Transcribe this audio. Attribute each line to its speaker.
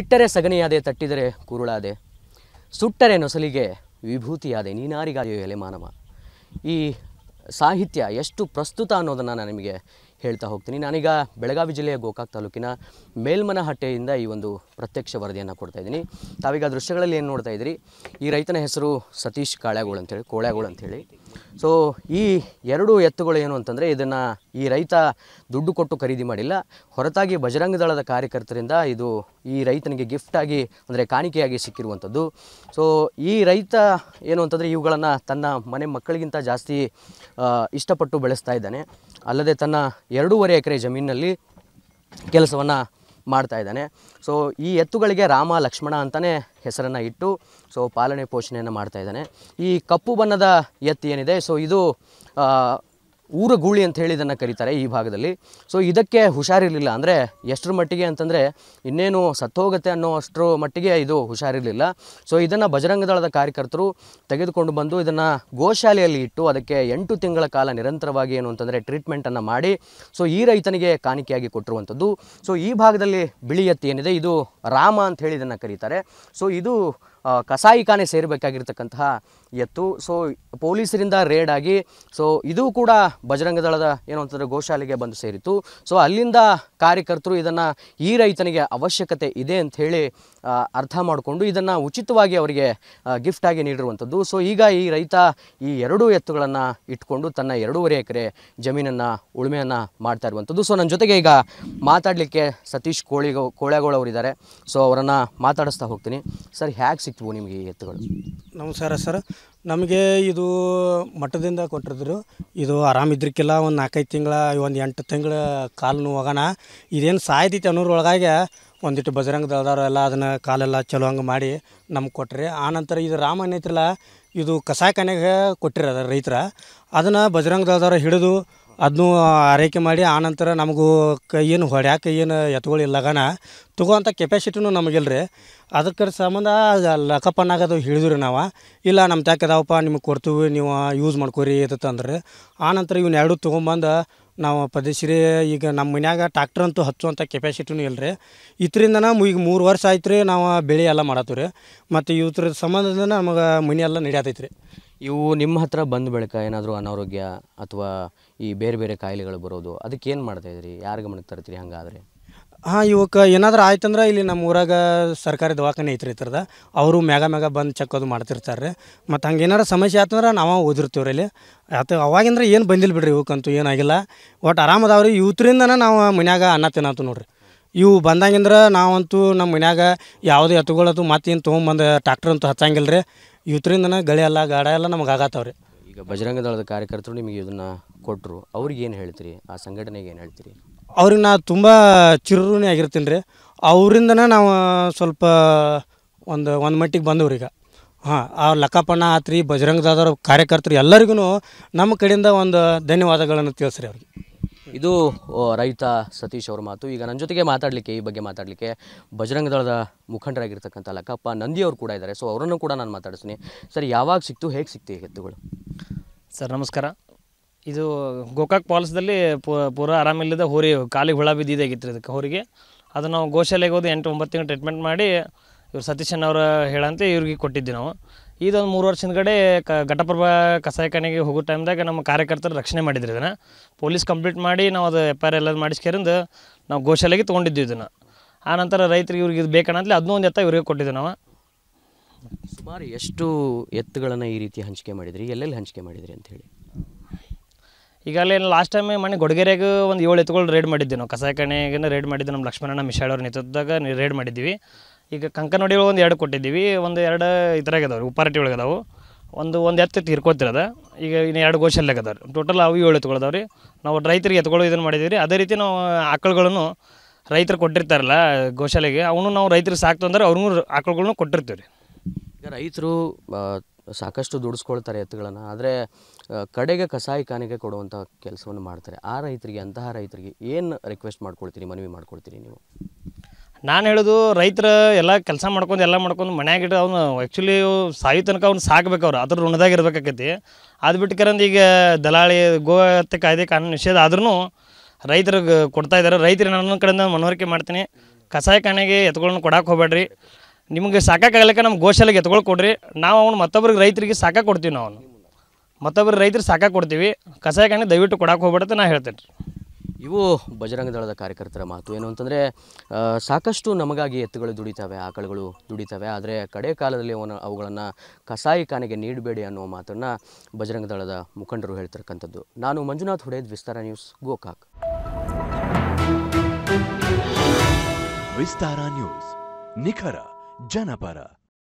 Speaker 1: ಇಟ್ಟರೆ ಸಗಣಿಯಾದೆ ತಟ್ಟಿದರೆ ಕುರುಳಾದೆ ಸುಟ್ಟರೆ ನೊಸಲಿಗೆ ವಿಭೂತಿಯಾದೆ ನೀನಾರಿಗಾದೆಯೋ ಮಾನವ ಈ ಸಾಹಿತ್ಯ ಎಷ್ಟು ಪ್ರಸ್ತುತ ಅನ್ನೋದನ್ನು ನಾನು ನಿಮಗೆ ಹೇಳ್ತಾ ಹೋಗ್ತೀನಿ ನಾನೀಗ ಬೆಳಗಾವಿ ಜಿಲ್ಲೆಯ ಗೋಕಾಕ್ ತಾಲೂಕಿನ ಮೇಲ್ಮನಹಟ್ಟೆಯಿಂದ ಈ ಒಂದು ಪ್ರತ್ಯಕ್ಷ ವರದಿಯನ್ನು ಕೊಡ್ತಾ ಇದ್ದೀನಿ ತಾವೀಗ ದೃಶ್ಯಗಳಲ್ಲಿ ಏನು ನೋಡ್ತಾ ಇದ್ದೀರಿ ಈ ರೈತನ ಹೆಸರು ಸತೀಶ್ ಕಾಳ್ಯಾಗೋಳು ಅಂತೇಳಿ ಕೋಳ್ಯಾಗೋಳು ಅಂಥೇಳಿ ಸೊ ಈ ಎರಡು ಎತ್ತುಗಳು ಏನು ಅಂತಂದರೆ ಇದನ್ನು ಈ ರೈತ ದುಡ್ಡು ಕೊಟ್ಟು ಖರೀದಿ ಮಾಡಿಲ್ಲ ಹೊರತಾಗಿ ಬಜರಂಗ ದಳದ ಕಾರ್ಯಕರ್ತರಿಂದ ಇದು ಈ ರೈತನಿಗೆ ಗಿಫ್ಟಾಗಿ ಅಂದರೆ ಕಾಣಿಕೆಯಾಗಿ ಸಿಕ್ಕಿರುವಂಥದ್ದು ಸೊ ಈ ರೈತ ಏನು ಅಂತಂದರೆ ಇವುಗಳನ್ನು ತನ್ನ ಮನೆ ಮಕ್ಕಳಿಗಿಂತ ಜಾಸ್ತಿ ಇಷ್ಟಪಟ್ಟು ಬೆಳೆಸ್ತಾ ಇದ್ದಾನೆ ಅಲ್ಲದೆ ತನ್ನ ಎರಡೂವರೆ ಎಕರೆ ಜಮೀನಿನಲ್ಲಿ ಕೆಲಸವನ್ನು ಮಾಡ್ತಾ ಇದ್ದಾನೆ ಸೊ ಈ ಎತ್ತುಗಳಿಗೆ ರಾಮ ಲಕ್ಷ್ಮಣ ಅಂತಲೇ ಹೆಸರನ್ನು ಇಟ್ಟು ಸೊ ಪಾಲನೆ ಪೋಷಣೆಯನ್ನು ಮಾಡ್ತಾ ಇದ್ದಾನೆ ಈ ಕಪ್ಪು ಬಣ್ಣದ ಎತ್ತು ಏನಿದೆ ಸೊ ಇದು ಗೂಳಿ ಅಂತ ಹೇಳಿ ಇದನ್ನು ಕರೀತಾರೆ ಈ ಭಾಗದಲ್ಲಿ ಸೊ ಇದಕ್ಕೆ ಹುಷಾರಿರಲಿಲ್ಲ ಅಂದರೆ ಎಷ್ಟರ ಮಟ್ಟಿಗೆ ಅಂತಂದರೆ ಇನ್ನೇನು ಸತ್ತೋಗುತ್ತೆ ಅನ್ನೋ ಅಷ್ಟರ ಮಟ್ಟಿಗೆ ಇದು ಹುಷಾರಿರಲಿಲ್ಲ ಸೊ ಇದನ್ನು ಬಜರಂಗದಳದ ಕಾರ್ಯಕರ್ತರು ತೆಗೆದುಕೊಂಡು ಬಂದು ಇದನ್ನು ಗೋಶಾಲೆಯಲ್ಲಿ ಇಟ್ಟು ಅದಕ್ಕೆ ಎಂಟು ತಿಂಗಳ ಕಾಲ ನಿರಂತರವಾಗಿ ಏನು ಅಂತಂದರೆ ಟ್ರೀಟ್ಮೆಂಟನ್ನು ಮಾಡಿ ಸೊ ಈ ರೈತನಿಗೆ ಕಾಣಿಕೆಯಾಗಿ ಕೊಟ್ಟಿರುವಂಥದ್ದು ಸೊ ಈ ಭಾಗದಲ್ಲಿ ಬಿಳಿ ಎತ್ತಿ ಏನಿದೆ ಇದು ರಾಮ ಅಂತ ಹೇಳಿ ಇದನ್ನು ಕರೀತಾರೆ ಸೊ ಇದು ಕಸಾಯಿಖಾನೆ ಸೇರಬೇಕಾಗಿರ್ತಕ್ಕಂತಹ ಎತ್ತು ಸೊ ಪೊಲೀಸರಿಂದ ರೇಡ್ ಆಗಿ ಸೊ ಇದು ಕೂಡ ಬಜರಂಗ ದಳದ ಏನು ಅಂತಂದರೆ ಗೋಶಾಲೆಗೆ ಬಂದು ಸೇರಿತು ಸೊ ಅಲ್ಲಿಂದ ಕಾರ್ಯಕರ್ತರು ಇದನ್ನು ಈ ರೈತನಿಗೆ ಅವಶ್ಯಕತೆ ಇದೆ ಅಂತ ಹೇಳಿ ಅರ್ಥ ಮಾಡಿಕೊಂಡು ಇದನ್ನು ಉಚಿತವಾಗಿ ಅವರಿಗೆ ಗಿಫ್ಟಾಗಿ ನೀಡಿರುವಂಥದ್ದು ಸೊ ಈಗ ಈ ರೈತ ಈ ಎರಡೂ ಎತ್ತುಗಳನ್ನು ಇಟ್ಕೊಂಡು ತನ್ನ ಎರಡೂವರೆ ಎಕರೆ ಜಮೀನನ್ನು ಉಳುಮೆಯನ್ನು ಮಾಡ್ತಾ ಇರುವಂಥದ್ದು ಸೊ ನನ್ನ ಜೊತೆಗೆ ಈಗ ಮಾತಾಡಲಿಕ್ಕೆ ಸತೀಶ್ ಅವರು ಇದ್ದಾರೆ ಸೊ ಅವರನ್ನು ಮಾತಾಡಿಸ್ತಾ ಹೋಗ್ತೀನಿ ಸರ್ ಹೇಗೆ ಸಿಕ್ತವು ನಿಮಗೆ ಈ ಎತ್ತುಗಳು
Speaker 2: ನಮಸ್ಕಾರ ಸರ್ ನಮಗೆ ಇದು ಮಠದಿಂದ ಕೊಟ್ಟಿದ್ರು ಇದು ಆರಾಮಿದ್ದಕ್ಕೆಲ್ಲ ಒಂದು ನಾಲ್ಕೈದು ತಿಂಗಳ ಒಂದು ಎಂಟು ತಿಂಗಳ ಕಾಲು ಹೋಗೋಣ ಇದೇನು ಸಾಯ್ತೈತಿ ಒಳಗಾಗೆ ಒಂದಿಟ್ಟು ಬಜರಂಗ ದಳದಾರ ಎಲ್ಲ ಅದನ್ನು ಕಾಲೆಲ್ಲ ಚಲೋ ಹಂಗೆ ಮಾಡಿ ನಮ್ಗೆ ಕೊಟ್ಟರೆ ಆನಂತರ ಇದು ರಾಮ ಏನೈತಿಲ್ಲ ಇದು ಕಣೆಗೆ ಕೊಟ್ಟಿರೋದ ರೈತರ ಅದನ್ನು ಬಜರಂಗ ದಳದಾರ ಹಿಡಿದು ಅದನ್ನು ಆರೈಕೆ ಮಾಡಿ ಆನಂತರ ನಮಗೂ ಕೈ ಏನು ಹೊಡ್ಯಾಕೆ ಏನು ಎತ್ತುಗಳು ಲಗನ ಕೆಪ್ಯಾಸಿಟಿನೂ ಕೆಪಾಸಿಟಿನೂ ನಮಗಿಲ್ಲ ರೀ ಅದಕ್ಕೆ ಸಂಬಂಧ ಲಕ್ಕಪ್ಪನಾಗದು ಹಿಡಿದು ರೀ ನಾವು ಇಲ್ಲ ನಮ್ಮ ತ್ಯಾಕ ನಿಮಗೆ ಕೊಡ್ತೀವಿ ನೀವು ಯೂಸ್ ಮಾಡ್ಕೊರಿ ಅಂದ್ರೆ ಆನಂತರ ಇವನ್ನ ಎರಡು ತೊಗೊಂಬಂದು ನಾವು ಪದಶ್ರೀ ಈಗ ನಮ್ಮ ಮನ್ಯಾಗ ಟ್ಯಾಕ್ಟ್ರ್ ಅಂತೂ ಹಚ್ಚುವಂಥ ಕೆಪಾಸಿಟಿನೂ ಇಲ್ಲ ರೀ ನಮ್ಮ ಈಗ ಮೂರು ವರ್ಷ
Speaker 1: ಆಯ್ತು ರೀ ನಾವು ಬೆಳೆ ಎಲ್ಲ ಮಾಡತ್ತೀವಿ ರೀ ಮತ್ತು ಇವ್ರ ಸಂಬಂಧದಿಂದ ನಮಗೆ ಮನೆ ಎಲ್ಲ ನಡೆಯತೈತೆ ರೀ ಇವು ನಿಮ್ಮ ಹತ್ರ ಬಂದ ಬಳಿಕ ಏನಾದರೂ ಅನಾರೋಗ್ಯ ಅಥವಾ ಈ ಬೇರೆ ಬೇರೆ ಕಾಯಿಲೆಗಳು ಬರೋದು ಅದಕ್ಕೆ ಏನು ಮಾಡ್ತಾಯಿದ್ರಿ ಯಾರಿಗೆ ಗಮನಕ್ಕೆ ತರ್ತೀರಿ ಹಂಗಾದ್ರೆ
Speaker 2: ಹಾಂ ಇವಕ್ಕೆ ಏನಾದರೂ ಆಯ್ತಂದ್ರೆ ಇಲ್ಲಿ ನಮ್ಮ ಊರಾಗ ಸರ್ಕಾರಿ ದವಾಖಾನೆ ಐತ್ರಿ ಈ ಅವರು ಮ್ಯಾಗ ಮ್ಯಾಗ ಬಂದು ಅದು ಮಾಡ್ತಿರ್ತಾರೆ ರೀ ಮತ್ತು ಹಂಗೆ ಏನಾರ ಸಮಸ್ಯೆ ಆಯ್ತಂದ್ರೆ ನಾವು ಓದಿರ್ತೀವಿ ರೀ ಇಲ್ಲಿ ಆತ ಅವಾಗಿಂದ್ರೆ ಏನು ಬಂದಿಲ್ಲ ಬಿಡ್ರಿ ಇವಕ್ಕಂತೂ ಏನಾಗಿಲ್ಲ ಒಟ್ಟು ಆರಾಮದವ್ರಿ ಇವತ್ತರಿಂದ ನಾವು ಮನ್ಯಾಗ ಅನ್ನ ತಿನ್ನತ್ತು ನೋಡ್ರಿ ಇವು ಬಂದಾಗಿಂದ್ರೆ ನಾವಂತೂ ನಮ್ಮ ಮನ್ಯಾಗ ಯಾವುದೇ ಎತ್ತುಗಳದು ಮತ್ತೇನು ತೊಗೊಂಬಂದು ಟ್ಯಾಕ್ಟ್ರಂತೂ ಹಚ್ಚಂಗಿಲ್ಲ ರೀ ಇವತ್ತರಿಂದ ಗಳಿ ಎಲ್ಲ ಗಾಡ ಎಲ್ಲ
Speaker 1: ನಮ್ಗೆ ಆಗತ್ತವ್ರಿ ಈಗ ಬಜರಂಗ ದಳದ ಕಾರ್ಯಕರ್ತರು ನಿಮಗೆ ಇದನ್ನ ಕೊಟ್ಟರು ಅವ್ರಿಗೆ ಏನು ಹೇಳ್ತೀರಿ ಆ ಸಂಘಟನೆಗೆ ಏನು ಹೇಳ್ತೀರಿ
Speaker 2: ಅವ್ರಿಗೆ ನಾ ತುಂಬ ಚಿರುರುಣಿ ಆಗಿರ್ತೀನಿ ರೀ ಅವರಿಂದನೇ ನಾವು ಸ್ವಲ್ಪ ಒಂದು ಒಂದು ಮಟ್ಟಿಗೆ ಬಂದವ್ರಿ ಈಗ ಹಾಂ ಆ ಲಕ್ಕಪ್ಪಣ್ಣ ಆತ್ರಿ ಬಜರಂಗದಾದವ್ರ ಕಾರ್ಯಕರ್ತರು ಎಲ್ಲರಿಗೂ ನಮ್ಮ ಕಡೆಯಿಂದ ಒಂದು ಧನ್ಯವಾದಗಳನ್ನು ತಿಳಿಸ್ರಿ ಅವ್ರಿಗೆ
Speaker 1: ಇದು ರೈತ ಸತೀಶ್ ಅವ್ರ ಮಾತು ಈಗ ನನ್ನ ಜೊತೆಗೆ ಮಾತಾಡಲಿಕ್ಕೆ ಈ ಬಗ್ಗೆ ಮಾತಾಡಲಿಕ್ಕೆ ಬಜರಂಗ ದಳದ ಮುಖಂಡರಾಗಿರ್ತಕ್ಕಂಥ ಲಕ್ಕಪ್ಪ ನಂದಿ ಅವರು ಕೂಡ ಇದ್ದಾರೆ ಸೊ ಅವರನ್ನು ಕೂಡ ನಾನು ಮಾತಾಡಿಸ್ತೀನಿ ಸರ್ ಯಾವಾಗ ಸಿಕ್ತು ಹೇಗೆ ಸಿಕ್ತು ಎತ್ತುಗಳು ಸರ್ ನಮಸ್ಕಾರ ಇದು ಗೋಕಾಕ್ ಫಾಲ್ಸ್ದಲ್ಲಿ
Speaker 3: ಪೂರ ಆರಾಮಿಲ್ಲದ ಹೋರಿ ಕಾಲಿಗೆ ಹುಳ ಬಿದ್ದಿದ್ದಾಗಿತ್ತು ಇದಕ್ಕೆ ಹೋರಿಗೆ ಅದು ನಾವು ಗೋಶಾಲೆಗೆ ಹೋದ ಎಂಟು ಒಂಬತ್ತು ತಿಂಗಳು ಟ್ರೀಟ್ಮೆಂಟ್ ಮಾಡಿ ಇವರು ಸತೀಶನ್ ಅವರು ಹೇಳಂತೆ ಇವ್ರಿಗೆ ಕೊಟ್ಟಿದ್ದೆ ನಾವು ಇದೊಂದು ಮೂರು ವರ್ಷ ಹಿಂದ್ಗಡೆ ಕ ಘಟಪ್ರಭಾ ಕಸಾಯಖಾನೆಗೆ ಹೋಗೋ ಟೈಮ್ದಾಗ ನಮ್ಮ ಕಾರ್ಯಕರ್ತರು ರಕ್ಷಣೆ ಮಾಡಿದ್ರು ಇದನ್ನು ಪೊಲೀಸ್ ಕಂಪ್ಲೀಟ್ ಮಾಡಿ ನಾವು ಅದು ಎಫ್ ಆರ್ ಎಲ್ ಎಲ್ಲ ಮಾಡಿಸ್ಕರಿಂದ ನಾವು ಗೋಶಾಲೆಗೆ ತೊಗೊಂಡಿದ್ದು ಇದನ್ನು ಆ ನಂತರ ರೈತರಿಗೆ ಇವ್ರಿಗೆ ಇದು ಬೇಕನ್ನತ್ಲೆ ಅದನ್ನೂ ಒಂದು ಎತ್ತ ಇವ್ರಿಗೆ ಕೊಟ್ಟಿದ್ದು ನಾವು
Speaker 1: ಸುಮಾರು ಎಷ್ಟು ಎತ್ತುಗಳನ್ನು ಈ ರೀತಿ ಹಂಚಿಕೆ ಮಾಡಿದ್ರಿ ಎಲ್ಲೆಲ್ಲಿ ಹಂಚಿಕೆ ಮಾಡಿದ್ರಿ ಅಂತ ಹೇಳಿ ಈಗಾಗಲೇ
Speaker 3: ಲಾಸ್ಟ್ ಟೈಮ್ ಮನೆ ಗೊಡಗೆರೆಗೆ ಒಂದು ಏಳು ಎತ್ತುಗಳು ರೇಡ್ ಮಾಡಿದ್ವಿ ನಾವು ರೇಡ್ ಮಾಡಿದ್ದು ನಮ್ಮ ಲಕ್ಷ್ಮಣನ ಮಿಶಾಳವ್ರ ನೇತೃತ್ವದಾಗ ರೇಡ್ ಮಾಡಿದ್ದೀವಿ ಈಗ ಕಂಕನೊಡಿ ಒಂದು ಎರಡು ಕೊಟ್ಟಿದ್ದೀವಿ ಒಂದು ಎರಡು ಇದ್ರಾಗ ಅದಾವೆ ಉಪಾರಟಿ ಒಳಗೆ ಅದಾವೆ ಒಂದು ಒಂದು ಎತ್ತು ತೀರ್ಕೊತಿರೋದ ಈಗ ಇನ್ನು ಎರಡು ಗೋಶಾಲೆ ಅದಾವೆ ಟೋಟಲ್ ಅವು ಏಳು ಎತ್ಕೊಳ್ದಾವೆ ರೀ ನಾವು ರೈತರಿಗೆ ಎತ್ಕೊಳ್ಳೋ ಇದನ್ನು ಮಾಡಿದ್ದೀವಿ ರೀ ಅದೇ ರೀತಿ ನಾವು ಆಕಳುಗಳನ್ನು ರೈತರು ಕೊಟ್ಟಿರ್ತಾರಲ್ಲ ಗೋಶಾಲೆಗೆ ಅವನು ನಾವು ರೈತರು ಸಾಕ್ತು ಅಂದ್ರೆ ಅವ್ರಿಗೂ
Speaker 1: ಆಕಳುಗಳನ್ನು ಕೊಟ್ಟಿರ್ತೀವಿ ರೀ ಈಗ ರೈತರು ಸಾಕಷ್ಟು ದುಡಿಸ್ಕೊಳ್ತಾರೆ ಎತ್ತುಗಳನ್ನು ಆದರೆ ಕಡೆಗೆ ಕಸಾಯಿ ಕಸಾಯಿಖಾನೆಗೆ ಕೊಡುವಂಥ ಕೆಲಸವನ್ನು ಮಾಡ್ತಾರೆ ಆ ರೈತರಿಗೆ ಅಂತಹ ರೈತರಿಗೆ ಏನು ರಿಕ್ವೆಸ್ಟ್ ಮಾಡ್ಕೊಳ್ತೀರಿ ಮನವಿ ಮಾಡ್ಕೊಳ್ತೀರಿ ನೀವು
Speaker 3: ನಾನು ಹೇಳೋದು ರೈತರ ಎಲ್ಲ ಕೆಲಸ ಮಾಡ್ಕೊಂಡು ಎಲ್ಲ ಮಾಡ್ಕೊಂಡು ಇಟ್ಟು ಅವನು ಆ್ಯಕ್ಚುಲಿ ಸಾಯಿ ತನಕ ಅವ್ನು ಅವ್ರು ಅದ್ರ ಋಣದಾಗ ಅದು ಬಿಟ್ಟು ಈಗ ದಲಾಳಿ ಗೋ ಹತ್ತೆ ಕಾಯ್ದೆ ಕಾನೂನು ನಿಷೇಧ ಆದ್ರೂ ರೈತರಿಗೆ ಕೊಡ್ತಾ ಇದ್ದಾರೆ ರೈತರು ನನ್ನ ಕಡೆಯಿಂದ ಮನವರಿಕೆ ಮಾಡ್ತೀನಿ ಕಸಾಯ ಕಾಣೆಗೆ ಎತ್ಗಳನ್ನ ಕೊಡಕ್ಕೆ ಹೋಗ್ಬೇಡ್ರಿ ನಿಮಗೆ ಸಾಕಾಗಲಿಕ್ಕೆ ನಮ್ಮ ಗೋಶಾಲೆಗೆ ಎತ್ಕೊಳ್ಳಿ ಕೊಡ್ರಿ ನಾವು ಅವ್ನು ಮತ್ತೊಬ್ರಿಗೆ ರೈತರಿಗೆ ಸಾಕ ಕೊಡ್ತೀವಿ ನಾವು ಅವನು ಮತ್ತೊಬ್ರು ರೈತರು ಸಾಕ ಕೊಡ್ತೀವಿ ಕಸಾಯ ಕಾಣೆ ದಯವಿಟ್ಟು ಕೊಡಕ್ಕೆ ಹೋಗ್ಬೇಡತ್ತೆ ನಾ
Speaker 1: ಹೇಳ್ತೇನೆ ರೀ ಇವು ಬಜರಂಗದಳದ ಕಾರ್ಯಕರ್ತರ ಮಾತು ಏನು ಅಂತಂದರೆ ಸಾಕಷ್ಟು ನಮಗಾಗಿ ಎತ್ತುಗಳು ದುಡಿತವೆ ಆಕಳುಗಳು ದುಡಿತವೆ ಆದರೆ ಕಡೆ ಕಾಲದಲ್ಲಿ ಅವನ ಅವುಗಳನ್ನು ಕಸಾಯಿಖಾನೆಗೆ ನೀಡಬೇಡಿ ಅನ್ನೋ ಮಾತನ್ನು ಬಜರಂಗದಳದ ಮುಖಂಡರು ಹೇಳ್ತಕ್ಕಂಥದ್ದು ನಾನು ಮಂಜುನಾಥ್ ಹೊಡೇದ್ ವಿಸ್ತಾರ ನ್ಯೂಸ್ ಗೋಕಾಕ್ ವಿಸ್ತಾರ ನ್ಯೂಸ್ ನಿಖರ ಜನಪರ